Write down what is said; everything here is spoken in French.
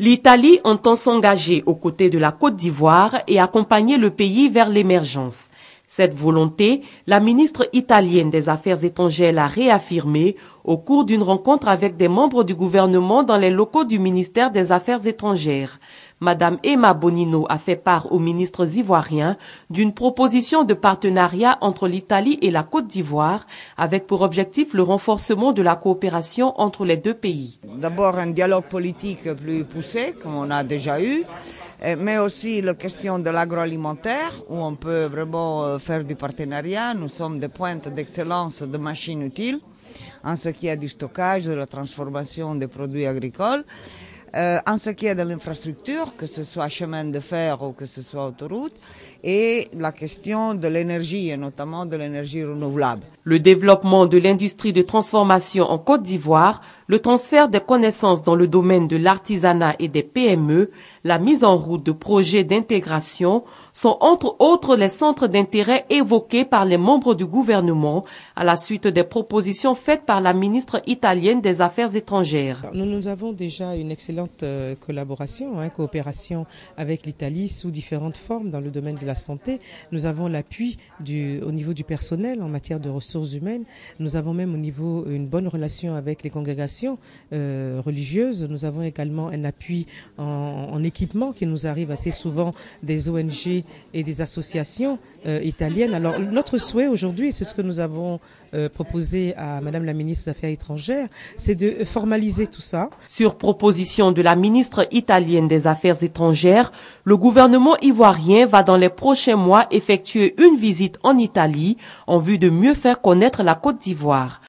L'Italie entend s'engager aux côtés de la Côte d'Ivoire et accompagner le pays vers l'émergence. Cette volonté, la ministre italienne des Affaires étrangères l'a réaffirmée au cours d'une rencontre avec des membres du gouvernement dans les locaux du ministère des Affaires étrangères. Madame Emma Bonino a fait part aux ministres ivoiriens d'une proposition de partenariat entre l'Italie et la Côte d'Ivoire avec pour objectif le renforcement de la coopération entre les deux pays. D'abord un dialogue politique plus poussé, comme on a déjà eu, eh, mais aussi la question de l'agroalimentaire, où on peut vraiment euh, faire du partenariat. Nous sommes des pointes d'excellence de machines utiles en ce qui a du stockage, de la transformation des produits agricoles. Euh, en ce qui est de l'infrastructure, que ce soit chemin de fer ou que ce soit autoroute, et la question de l'énergie, et notamment de l'énergie renouvelable. Le développement de l'industrie de transformation en Côte d'Ivoire le transfert des connaissances dans le domaine de l'artisanat et des PME, la mise en route de projets d'intégration sont entre autres les centres d'intérêt évoqués par les membres du gouvernement à la suite des propositions faites par la ministre italienne des Affaires étrangères. Nous, nous avons déjà une excellente euh, collaboration, hein, coopération avec l'Italie sous différentes formes dans le domaine de la santé. Nous avons l'appui au niveau du personnel en matière de ressources humaines. Nous avons même au niveau une bonne relation avec les congrégations euh, religieuse. Nous avons également un appui en, équipement qui nous arrive assez souvent des ONG et des associations euh, italiennes. Alors notre souhait aujourd'hui, c'est ce que nous avons euh, proposé à Madame la ministre des Affaires étrangères, c'est de formaliser tout ça. Sur proposition de la ministre italienne des Affaires étrangères, le gouvernement ivoirien va dans les prochains mois effectuer une visite en Italie en vue de mieux faire connaître la Côte d'Ivoire.